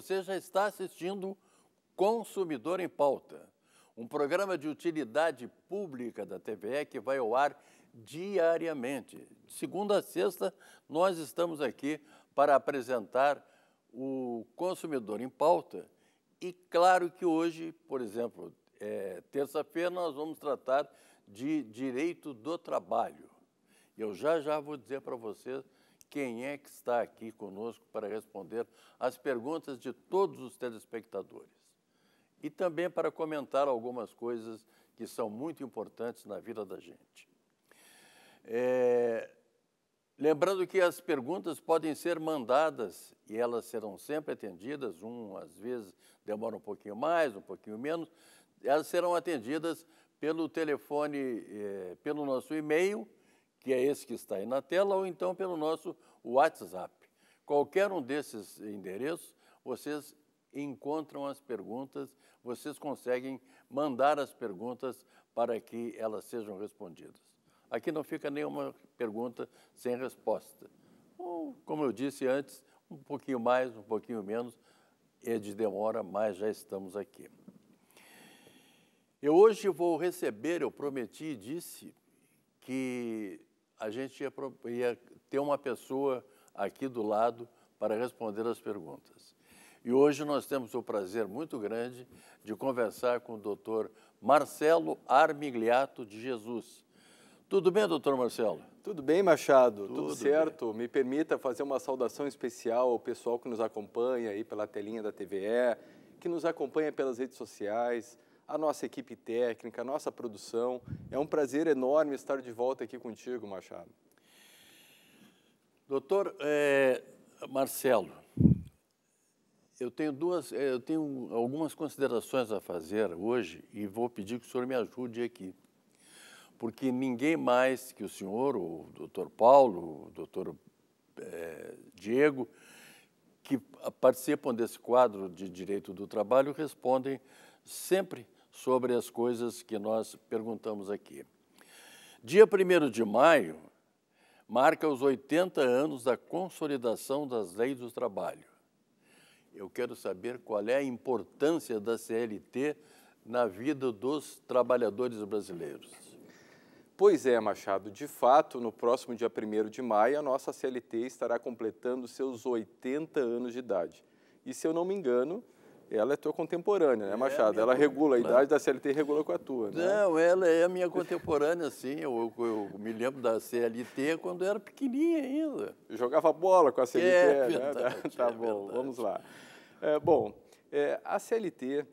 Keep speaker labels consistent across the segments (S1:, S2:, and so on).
S1: Você já está assistindo Consumidor em Pauta, um programa de utilidade pública da TVE que vai ao ar diariamente. De segunda a sexta, nós estamos aqui para apresentar o Consumidor em Pauta. E claro que hoje, por exemplo, é, terça-feira, nós vamos tratar de direito do trabalho. Eu já já vou dizer para vocês quem é que está aqui conosco para responder às perguntas de todos os telespectadores e também para comentar algumas coisas que são muito importantes na vida da gente. É, lembrando que as perguntas podem ser mandadas e elas serão sempre atendidas, um às vezes demora um pouquinho mais, um pouquinho menos, elas serão atendidas pelo telefone, é, pelo nosso e-mail, que é esse que está aí na tela, ou então pelo nosso WhatsApp. Qualquer um desses endereços, vocês encontram as perguntas, vocês conseguem mandar as perguntas para que elas sejam respondidas. Aqui não fica nenhuma pergunta sem resposta. Ou, como eu disse antes, um pouquinho mais, um pouquinho menos, é de demora, mas já estamos aqui. Eu hoje vou receber, eu prometi e disse que a gente ia, ia ter uma pessoa aqui do lado para responder as perguntas. E hoje nós temos o prazer muito grande de conversar com o doutor Marcelo Armigliato de Jesus.
S2: Tudo bem, doutor Marcelo? Tudo bem, Machado? Tudo, Tudo certo? Bem. Me permita fazer uma saudação especial ao pessoal que nos acompanha aí pela telinha da TVE, que nos acompanha pelas redes sociais, a nossa equipe técnica, a nossa produção. É um prazer enorme estar de volta aqui contigo, Machado. Doutor é,
S1: Marcelo, eu tenho duas, é, eu tenho algumas considerações a fazer hoje e vou pedir que o senhor me ajude aqui, porque ninguém mais que o senhor, o doutor Paulo, o doutor é, Diego, que participam desse quadro de direito do trabalho respondem sempre sobre as coisas que nós perguntamos aqui. Dia 1 de maio marca os 80 anos da consolidação das leis do trabalho. Eu quero saber qual é a importância
S2: da CLT na vida dos trabalhadores brasileiros. Pois é, Machado, de fato, no próximo dia 1 de maio, a nossa CLT estará completando seus 80 anos de idade. E se eu não me engano, ela é tua contemporânea, né, é Machado? É ela regula, a idade da CLT regula com a tua, né?
S1: Não, ela é a minha contemporânea, sim. Eu, eu, eu me lembro da CLT quando eu era pequenininha ainda. jogava bola com
S2: a CLT, é, né? Verdade, tá é bom, vamos lá. É, bom, a CLT...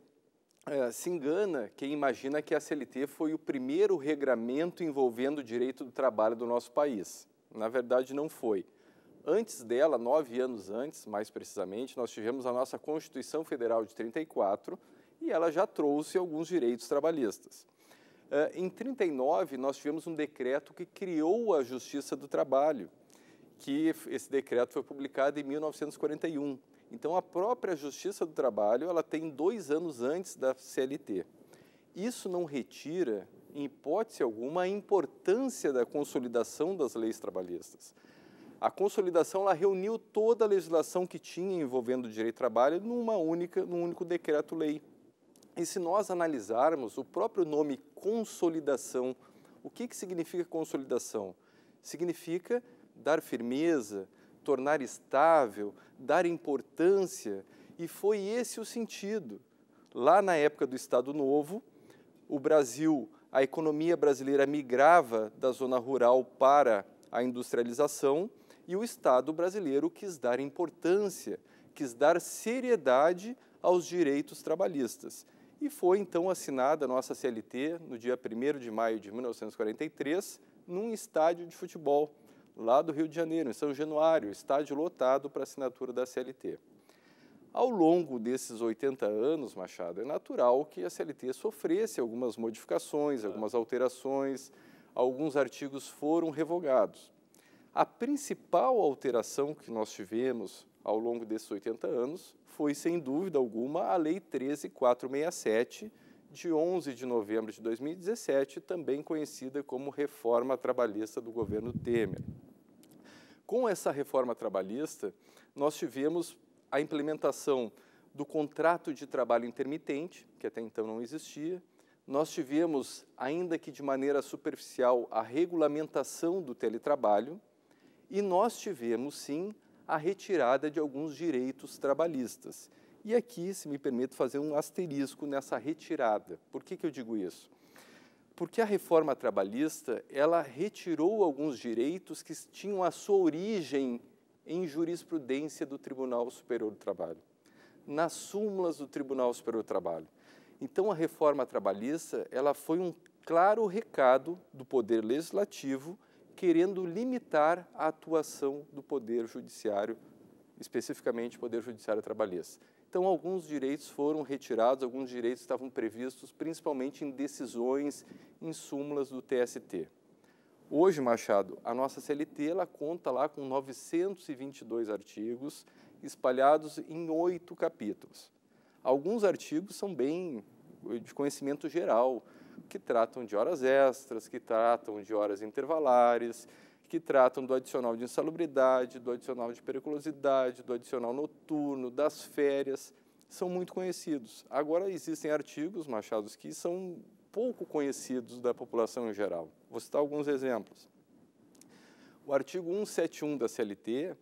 S2: se engana quem imagina que a CLT foi o primeiro regramento envolvendo o direito do trabalho do nosso país. Na verdade, não foi. Antes dela, nove anos antes, mais precisamente, nós tivemos a nossa Constituição Federal de 34 e ela já trouxe alguns direitos trabalhistas. Eh, em 39, nós tivemos um decreto que criou a Justiça do Trabalho, que esse decreto foi publicado em 1941. Então, a própria Justiça do Trabalho ela tem dois anos antes da CLT. Isso não retira, em hipótese alguma, a importância da consolidação das leis trabalhistas a consolidação ela reuniu toda a legislação que tinha envolvendo o direito do trabalho numa única, num único decreto-lei. E se nós analisarmos o próprio nome consolidação, o que, que significa consolidação? Significa dar firmeza, tornar estável, dar importância, e foi esse o sentido. Lá na época do Estado Novo, o Brasil, a economia brasileira migrava da zona rural para a industrialização, e o Estado brasileiro quis dar importância, quis dar seriedade aos direitos trabalhistas. E foi então assinada a nossa CLT no dia 1 de maio de 1943, num estádio de futebol, lá do Rio de Janeiro, em São Januário, estádio lotado para assinatura da CLT. Ao longo desses 80 anos, Machado, é natural que a CLT sofresse algumas modificações, algumas alterações, alguns artigos foram revogados. A principal alteração que nós tivemos ao longo desses 80 anos foi, sem dúvida alguma, a Lei 13467, de 11 de novembro de 2017, também conhecida como reforma trabalhista do governo Temer. Com essa reforma trabalhista, nós tivemos a implementação do contrato de trabalho intermitente, que até então não existia. Nós tivemos, ainda que de maneira superficial, a regulamentação do teletrabalho, e nós tivemos, sim, a retirada de alguns direitos trabalhistas. E aqui, se me permite fazer um asterisco nessa retirada. Por que, que eu digo isso? Porque a reforma trabalhista, ela retirou alguns direitos que tinham a sua origem em jurisprudência do Tribunal Superior do Trabalho, nas súmulas do Tribunal Superior do Trabalho. Então, a reforma trabalhista, ela foi um claro recado do Poder Legislativo querendo limitar a atuação do Poder Judiciário, especificamente o Poder Judiciário Trabalhista. Então, alguns direitos foram retirados, alguns direitos estavam previstos, principalmente em decisões, em súmulas do TST. Hoje, Machado, a nossa CLT ela conta lá com 922 artigos espalhados em oito capítulos. Alguns artigos são bem de conhecimento geral, que tratam de horas extras, que tratam de horas intervalares, que tratam do adicional de insalubridade, do adicional de periculosidade, do adicional noturno, das férias, são muito conhecidos. Agora existem artigos, Machados, que são pouco conhecidos da população em geral. Vou citar alguns exemplos. O artigo 171 da CLT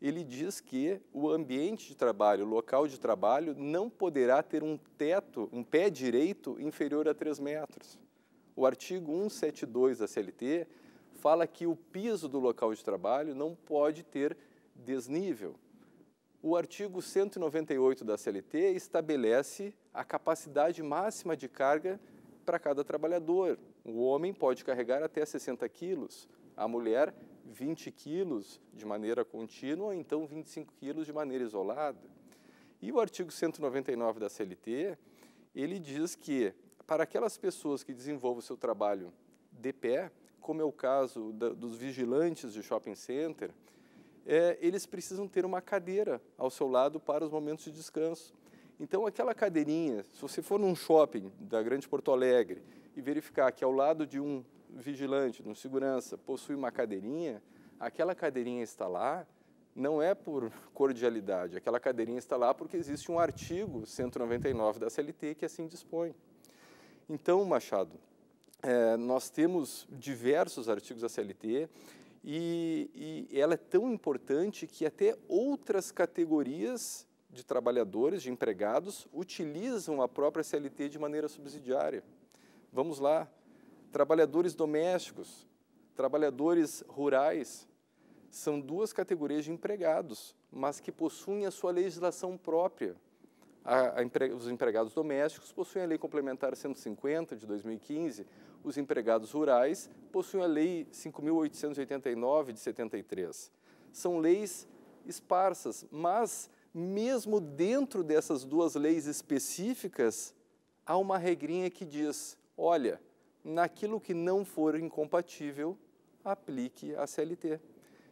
S2: ele diz que o ambiente de trabalho, o local de trabalho, não poderá ter um teto, um pé direito inferior a 3 metros. O artigo 172 da CLT fala que o piso do local de trabalho não pode ter desnível. O artigo 198 da CLT estabelece a capacidade máxima de carga para cada trabalhador. O homem pode carregar até 60 quilos, a mulher, 20 quilos de maneira contínua, ou então 25 quilos de maneira isolada. E o artigo 199 da CLT, ele diz que para aquelas pessoas que desenvolvem o seu trabalho de pé, como é o caso da, dos vigilantes de shopping center, é, eles precisam ter uma cadeira ao seu lado para os momentos de descanso. Então, aquela cadeirinha, se você for num shopping da Grande Porto Alegre e verificar que ao lado de um vigilante, no um segurança, possui uma cadeirinha, aquela cadeirinha está lá não é por cordialidade, aquela cadeirinha está lá porque existe um artigo 199 da CLT que assim dispõe. Então, Machado, é, nós temos diversos artigos da CLT e, e ela é tão importante que até outras categorias de trabalhadores, de empregados, utilizam a própria CLT de maneira subsidiária. Vamos lá, Trabalhadores domésticos, trabalhadores rurais, são duas categorias de empregados, mas que possuem a sua legislação própria. A, a os empregados domésticos possuem a Lei Complementar 150 de 2015, os empregados rurais possuem a Lei 5.889 de 73. São leis esparsas, mas mesmo dentro dessas duas leis específicas, há uma regrinha que diz: olha, naquilo que não for incompatível, aplique a CLT.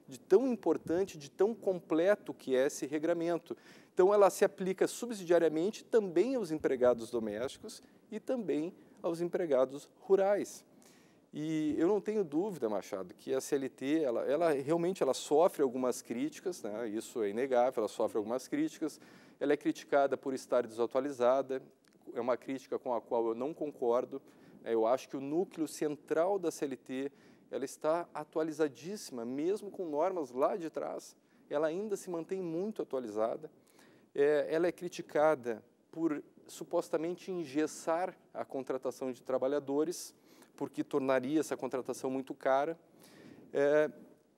S2: De tão importante, de tão completo que é esse regramento. Então, ela se aplica subsidiariamente também aos empregados domésticos e também aos empregados rurais. E eu não tenho dúvida, Machado, que a CLT, ela, ela realmente ela sofre algumas críticas, né? isso é inegável, ela sofre algumas críticas, ela é criticada por estar desatualizada, é uma crítica com a qual eu não concordo, é, eu acho que o núcleo central da CLT ela está atualizadíssima, mesmo com normas lá de trás, ela ainda se mantém muito atualizada. É, ela é criticada por supostamente engessar a contratação de trabalhadores, porque tornaria essa contratação muito cara. É,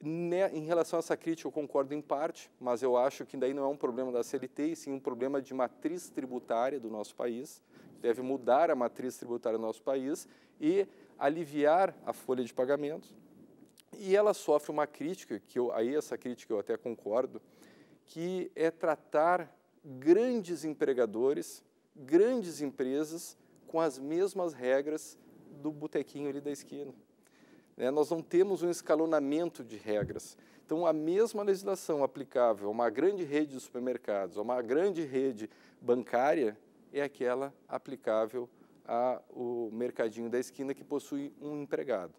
S2: né, em relação a essa crítica, eu concordo em parte, mas eu acho que daí não é um problema da CLT, e sim um problema de matriz tributária do nosso país. Deve mudar a matriz tributária do nosso país e aliviar a folha de pagamentos. E ela sofre uma crítica, que eu, aí essa crítica eu até concordo, que é tratar grandes empregadores, grandes empresas, com as mesmas regras do botequinho ali da esquina. Né? Nós não temos um escalonamento de regras. Então, a mesma legislação aplicável a uma grande rede de supermercados, a uma grande rede bancária, é aquela aplicável ao mercadinho da esquina que possui um empregado.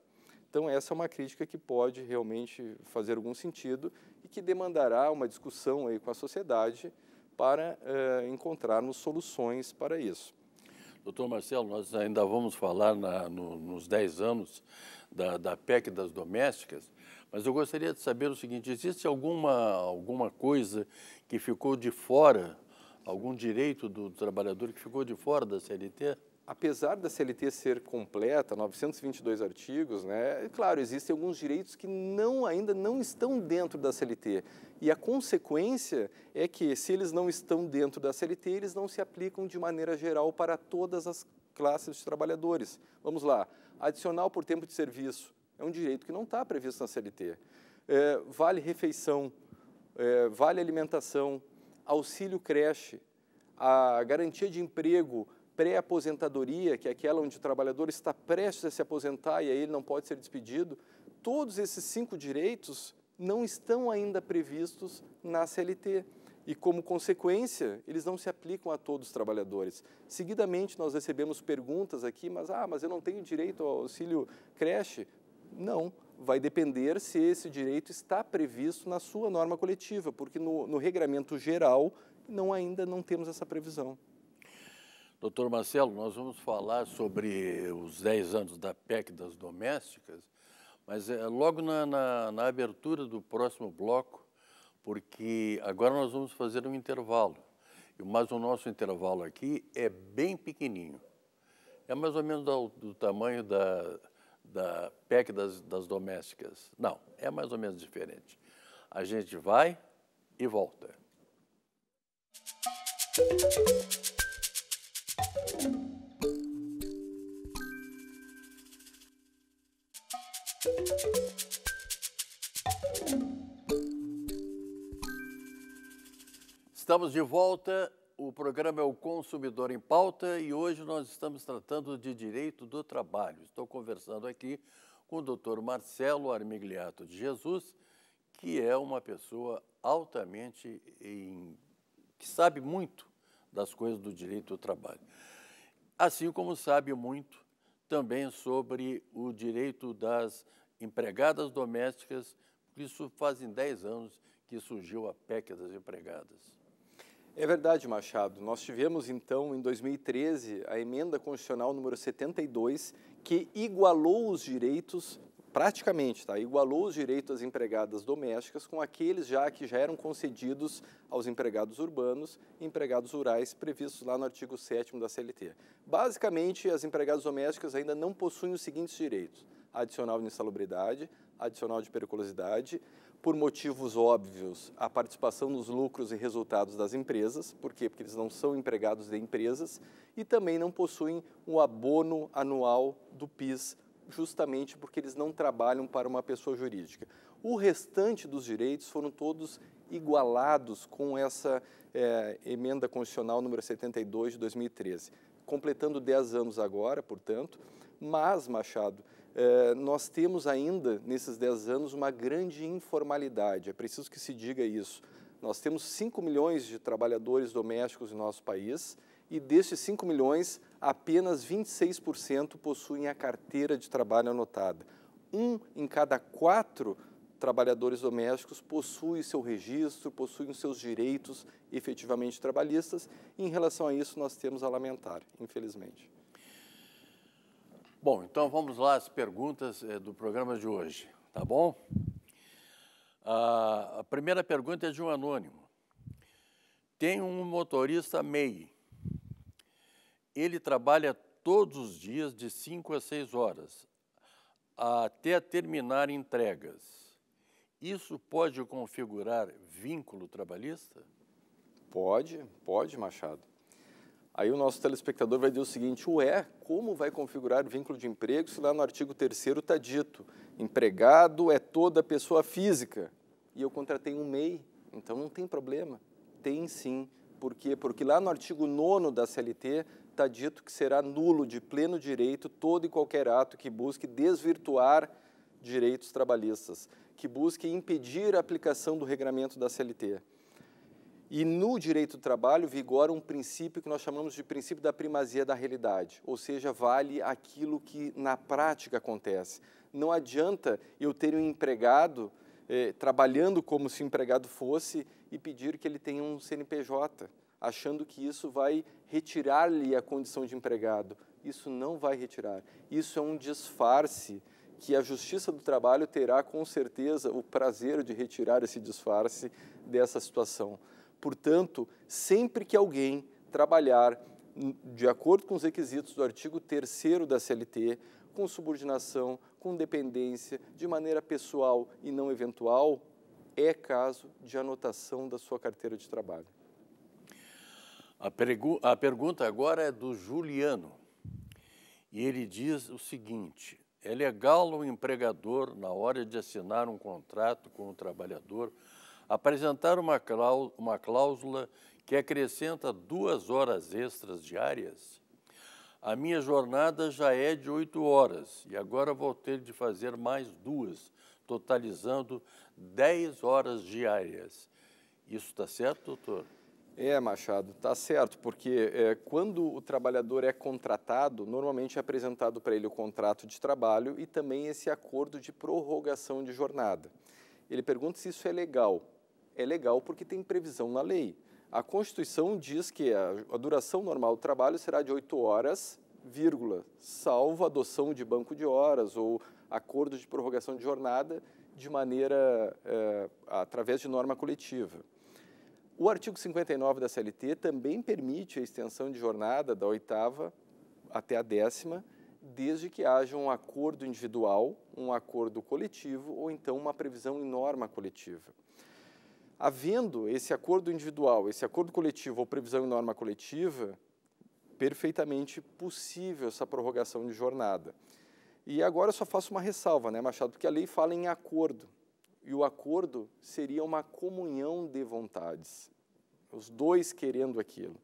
S2: Então, essa é uma crítica que pode realmente fazer algum sentido e que demandará uma discussão aí com a sociedade para uh, encontrarmos soluções para isso. Doutor Marcelo, nós
S1: ainda vamos falar na, no, nos 10 anos da, da PEC das domésticas, mas eu gostaria de saber o seguinte: existe alguma, alguma coisa que ficou de fora, algum direito do trabalhador que ficou de fora
S2: da CLT? apesar da CLT ser completa, 922 artigos, né, é claro, existem alguns direitos que não, ainda não estão dentro da CLT. E a consequência é que, se eles não estão dentro da CLT, eles não se aplicam de maneira geral para todas as classes de trabalhadores. Vamos lá, adicional por tempo de serviço é um direito que não está previsto na CLT. É, vale refeição, é, vale alimentação, auxílio creche, a garantia de emprego, pré-aposentadoria, que é aquela onde o trabalhador está prestes a se aposentar e aí ele não pode ser despedido, todos esses cinco direitos não estão ainda previstos na CLT. E, como consequência, eles não se aplicam a todos os trabalhadores. Seguidamente, nós recebemos perguntas aqui, mas, ah, mas eu não tenho direito ao auxílio creche? Não, vai depender se esse direito está previsto na sua norma coletiva, porque no, no regramento geral não ainda não temos essa previsão. Doutor
S1: Marcelo, nós vamos falar sobre os 10 anos da PEC das domésticas, mas é logo na, na, na abertura do próximo bloco, porque agora nós vamos fazer um intervalo. Mas o nosso intervalo aqui é bem pequenininho. É mais ou menos do, do tamanho da, da PEC das, das domésticas. Não, é mais ou menos diferente. A gente vai e volta. Música Estamos de volta. O programa é o Consumidor em Pauta e hoje nós estamos tratando de direito do trabalho. Estou conversando aqui com o doutor Marcelo Armigliato de Jesus, que é uma pessoa altamente em, que sabe muito das coisas do direito do trabalho. Assim como sabe muito também sobre o direito das empregadas domésticas, isso fazem 10 anos que surgiu a PEC
S2: das empregadas. É verdade, Machado. Nós tivemos, então, em 2013, a emenda constitucional número 72, que igualou os direitos praticamente tá, igualou os direitos das empregadas domésticas com aqueles já que já eram concedidos aos empregados urbanos e empregados rurais previstos lá no artigo 7 da CLT. Basicamente, as empregadas domésticas ainda não possuem os seguintes direitos: adicional de insalubridade, adicional de periculosidade, por motivos óbvios, a participação nos lucros e resultados das empresas, por quê? Porque eles não são empregados de empresas e também não possuem um abono anual do PIS justamente porque eles não trabalham para uma pessoa jurídica. O restante dos direitos foram todos igualados com essa é, emenda constitucional número 72 de 2013, completando 10 anos agora, portanto. Mas, Machado, é, nós temos ainda nesses 10 anos uma grande informalidade, é preciso que se diga isso. Nós temos 5 milhões de trabalhadores domésticos em nosso país, e destes 5 milhões, apenas 26% possuem a carteira de trabalho anotada. Um em cada quatro trabalhadores domésticos possui seu registro, possuem seus direitos efetivamente trabalhistas. E em relação a isso, nós temos a lamentar, infelizmente. Bom, então vamos lá às perguntas eh, do programa
S1: de hoje, tá bom? Ah, a primeira pergunta é de um anônimo. Tem um motorista MEI ele trabalha todos os dias de 5 a 6 horas, até terminar entregas. Isso pode configurar vínculo
S2: trabalhista? Pode, pode, Machado. Aí o nosso telespectador vai dizer o seguinte: ué, como vai configurar vínculo de emprego se lá no artigo 3 está dito: empregado é toda pessoa física e eu contratei um MEI, então não tem problema. Tem sim. Por quê? Porque lá no artigo 9 da CLT está dito que será nulo de pleno direito todo e qualquer ato que busque desvirtuar direitos trabalhistas, que busque impedir a aplicação do regramento da CLT. E no direito do trabalho vigora um princípio que nós chamamos de princípio da primazia da realidade, ou seja, vale aquilo que na prática acontece. Não adianta eu ter um empregado eh, trabalhando como se o empregado fosse e pedir que ele tenha um CNPJ achando que isso vai retirar-lhe a condição de empregado. Isso não vai retirar. Isso é um disfarce que a Justiça do Trabalho terá com certeza o prazer de retirar esse disfarce dessa situação. Portanto, sempre que alguém trabalhar de acordo com os requisitos do artigo 3 da CLT, com subordinação, com dependência, de maneira pessoal e não eventual, é caso de anotação da sua carteira de trabalho.
S1: A, pergu a pergunta agora é do Juliano. E ele diz o seguinte: é legal o empregador, na hora de assinar um contrato com o trabalhador, apresentar uma uma cláusula que acrescenta duas horas extras diárias? A minha jornada já é de oito horas e agora vou ter de fazer mais duas, totalizando dez horas diárias. Isso
S2: está certo, doutor? É, Machado, tá certo, porque é, quando o trabalhador é contratado, normalmente é apresentado para ele o contrato de trabalho e também esse acordo de prorrogação de jornada. Ele pergunta se isso é legal. É legal porque tem previsão na lei. A Constituição diz que a, a duração normal do trabalho será de 8 horas, vírgula, salvo adoção de banco de horas ou acordo de prorrogação de jornada de maneira é, através de norma coletiva. O artigo 59 da CLT também permite a extensão de jornada da oitava até a décima, desde que haja um acordo individual, um acordo coletivo ou então uma previsão em norma coletiva. Havendo esse acordo individual, esse acordo coletivo ou previsão em norma coletiva, perfeitamente possível essa prorrogação de jornada. E agora eu só faço uma ressalva, né, Machado, porque a lei fala em acordo. E o acordo seria uma comunhão de vontades, os dois querendo aquilo.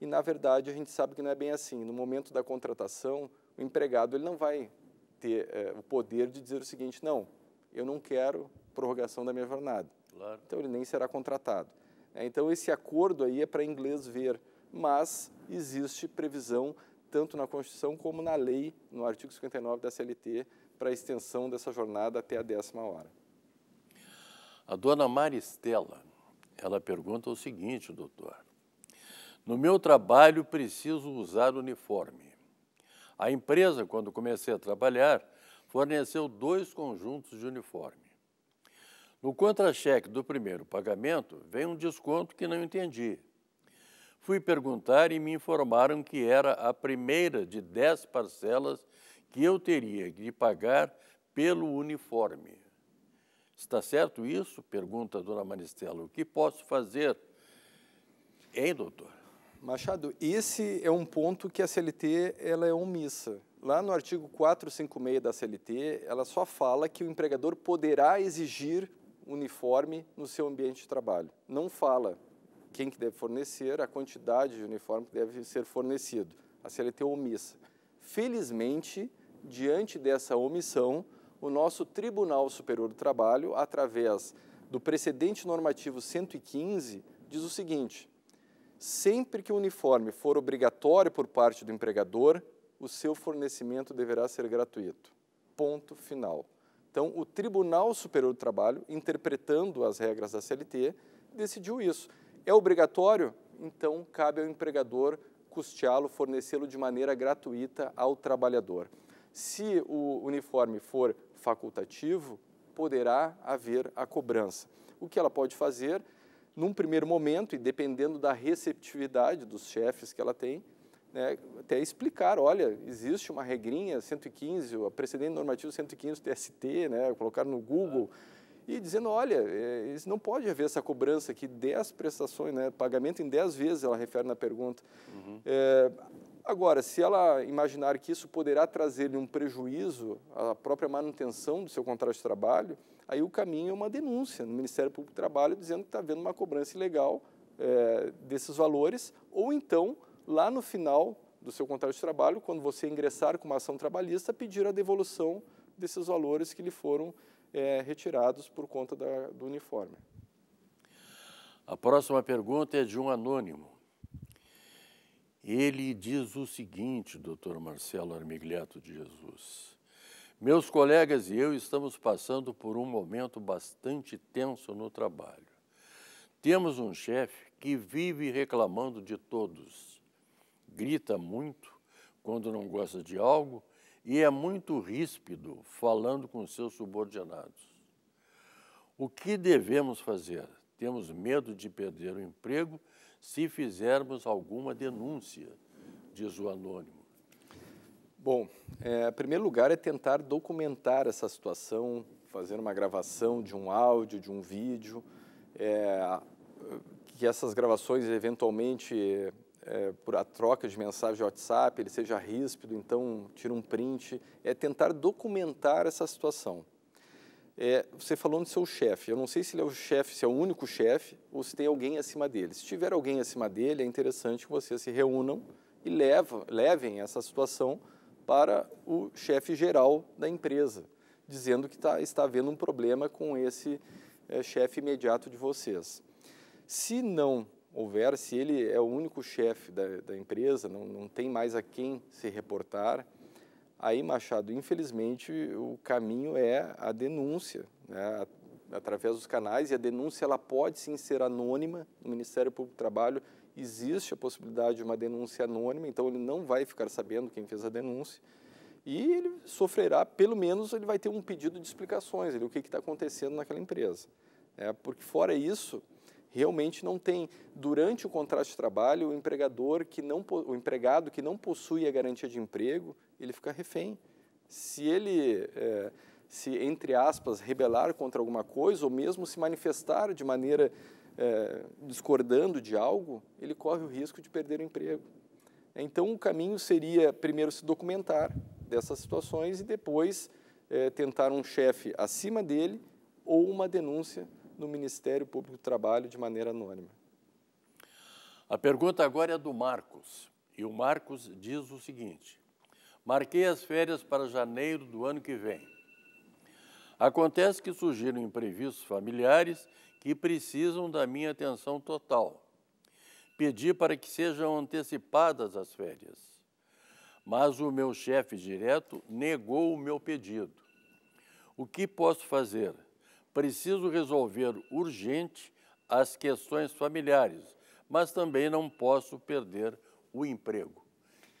S2: E, na verdade, a gente sabe que não é bem assim. No momento da contratação, o empregado ele não vai ter é, o poder de dizer o seguinte: não, eu não quero prorrogação da minha jornada. Claro. Então, ele nem será contratado. É, então, esse acordo aí é para inglês ver, mas existe previsão tanto na Constituição como na lei, no artigo 59 da CLT, para a extensão dessa jornada até a décima hora. A dona
S1: Maristela, ela pergunta o seguinte, doutor. No meu trabalho preciso usar uniforme. A empresa, quando comecei a trabalhar, forneceu dois conjuntos de uniforme. No contra-cheque do primeiro pagamento, vem um desconto que não entendi. Fui perguntar e me informaram que era a primeira de dez parcelas que eu teria de pagar pelo uniforme. Está certo isso? Pergunta a dona Maristela. O que posso fazer?
S2: Hein, doutor? Machado, esse é um ponto que a CLT ela é omissa. Lá no artigo 456 da CLT, ela só fala que o empregador poderá exigir uniforme no seu ambiente de trabalho. Não fala quem que deve fornecer, a quantidade de uniforme que deve ser fornecido. A CLT é omissa. Felizmente, diante dessa omissão, o nosso Tribunal Superior do Trabalho, através do precedente normativo 115, diz o seguinte: sempre que o uniforme for obrigatório por parte do empregador, o seu fornecimento deverá ser gratuito. Ponto final. Então, o Tribunal Superior do Trabalho, interpretando as regras da CLT, decidiu isso. É obrigatório? Então, cabe ao empregador custeá-lo, fornecê-lo de maneira gratuita ao trabalhador. Se o uniforme for facultativo, poderá haver a cobrança. O que ela pode fazer, num primeiro momento, e dependendo da receptividade dos chefes que ela tem, né, até explicar, olha, existe uma regrinha 115, o precedente normativo 115 TST, né, colocar no Google, e dizendo, olha, é, não pode haver essa cobrança que 10 prestações, né, pagamento em 10 vezes, ela refere na pergunta. Uhum. É, Agora, se ela imaginar que isso poderá trazer-lhe um prejuízo à própria manutenção do seu contrato de trabalho, aí o caminho é uma denúncia no Ministério Público do Trabalho dizendo que está havendo uma cobrança ilegal é, desses valores, ou então, lá no final do seu contrato de trabalho, quando você ingressar com uma ação trabalhista, pedir a devolução desses valores que lhe foram é, retirados por conta da, do uniforme.
S1: A próxima pergunta é de um anônimo. Ele diz o seguinte, doutor Marcelo Armigliato de Jesus. Meus colegas e eu estamos passando por um momento bastante tenso no trabalho. Temos um chefe que vive reclamando de todos. Grita muito quando não gosta de algo e é muito ríspido falando com seus subordinados. O que devemos fazer? Temos medo de perder o emprego se fizermos alguma denúncia, diz o anônimo?
S2: Bom, é, em primeiro lugar é tentar documentar essa situação, fazer uma gravação de um áudio, de um vídeo, é, que essas gravações eventualmente é, por a troca de mensagem de WhatsApp, ele seja ríspido, então tira um print, é tentar documentar essa situação. É, você falou no seu chefe. Eu não sei se ele é o chefe, se é o único chefe ou se tem alguém acima dele. Se tiver alguém acima dele, é interessante que vocês se reúnam e levem essa situação para o chefe geral da empresa, dizendo que tá, está havendo um problema com esse é, chefe imediato de vocês. Se não houver, se ele é o único chefe da, da empresa, não, não tem mais a quem se reportar, Aí, Machado, infelizmente, o caminho é a denúncia, né? através dos canais, e a denúncia ela pode sim ser anônima. No Ministério Público do Trabalho existe a possibilidade de uma denúncia anônima, então ele não vai ficar sabendo quem fez a denúncia. E ele sofrerá, pelo menos, ele vai ter um pedido de explicações, ele, o que está acontecendo naquela empresa. É, porque fora isso, realmente não tem durante o contrato de trabalho o empregador que não o empregado que não possui a garantia de emprego ele fica refém. Se ele, é, se entre aspas, rebelar contra alguma coisa, ou mesmo se manifestar de maneira é, discordando de algo, ele corre o risco de perder o emprego. Então, o caminho seria primeiro se documentar dessas situações e depois é, tentar um chefe acima dele ou uma denúncia no Ministério Público do Trabalho de maneira anônima.
S1: A pergunta agora é do Marcos. E o Marcos diz o seguinte: Marquei as férias para janeiro do ano que vem. Acontece que surgiram imprevistos familiares que precisam da minha atenção total. Pedi para que sejam antecipadas as férias, mas o meu chefe direto negou o meu pedido. O que posso fazer? Preciso resolver urgente as questões familiares, mas também não posso perder o emprego.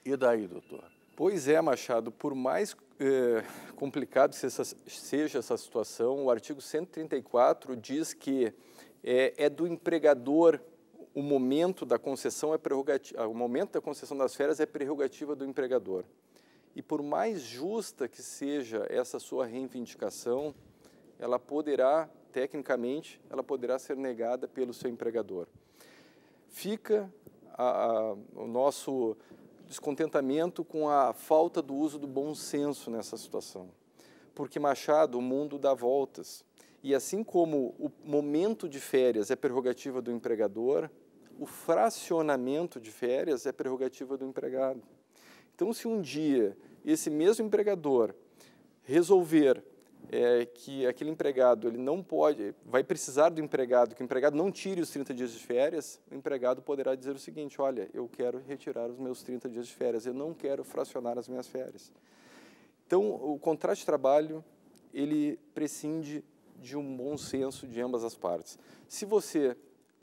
S1: E daí,
S2: doutor? Pois é, Machado, por mais eh, complicado seja essa situação, o artigo 134 diz que é, é do empregador o momento da concessão é prerrogativa, ah, o momento da concessão das férias é prerrogativa do empregador. E por mais justa que seja essa sua reivindicação, ela poderá, tecnicamente, ela poderá ser negada pelo seu empregador. Fica a, a, o nosso descontentamento com a falta do uso do bom senso nessa situação. Porque Machado, o mundo dá voltas. E assim como o momento de férias é prerrogativa do empregador, o fracionamento de férias é prerrogativa do empregado. Então, se um dia esse mesmo empregador resolver é que aquele empregado ele não pode, vai precisar do empregado, que o empregado não tire os 30 dias de férias, o empregado poderá dizer o seguinte, olha, eu quero retirar os meus 30 dias de férias, eu não quero fracionar as minhas férias. Então, o contrato de trabalho, ele prescinde de um bom senso de ambas as partes. Se você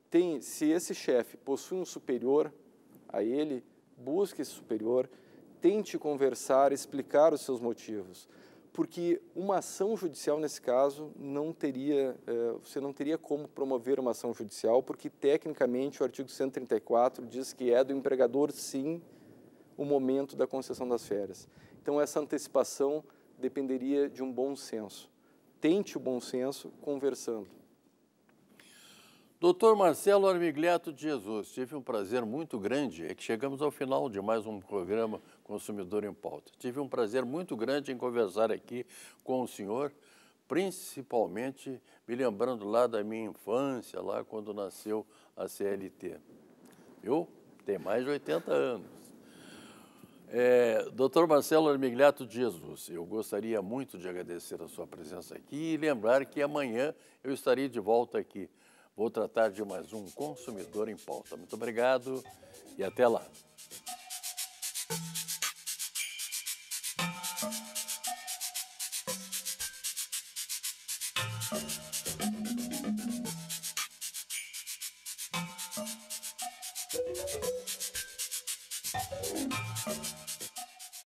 S2: tem, se esse chefe possui um superior a ele, busque esse superior, tente conversar, explicar os seus motivos porque uma ação judicial nesse caso não teria, eh, você não teria como promover uma ação judicial, porque tecnicamente o artigo 134 diz que é do empregador, sim, o momento da concessão das férias. Então, essa antecipação dependeria de um bom senso. Tente o bom senso conversando. Doutor Marcelo
S1: Armigliato de Jesus, tive um prazer muito grande, é que chegamos ao final de mais um programa Consumidor em Pauta. Tive um prazer muito grande em conversar aqui com o senhor, principalmente me lembrando lá da minha infância, lá quando nasceu a CLT. Eu tenho mais de 80 anos. É, Marcelo Armigliato de Jesus, eu gostaria muito de agradecer a sua presença aqui e lembrar que amanhã eu estarei de volta aqui Vou tratar de mais um consumidor em pauta. Muito obrigado e até lá.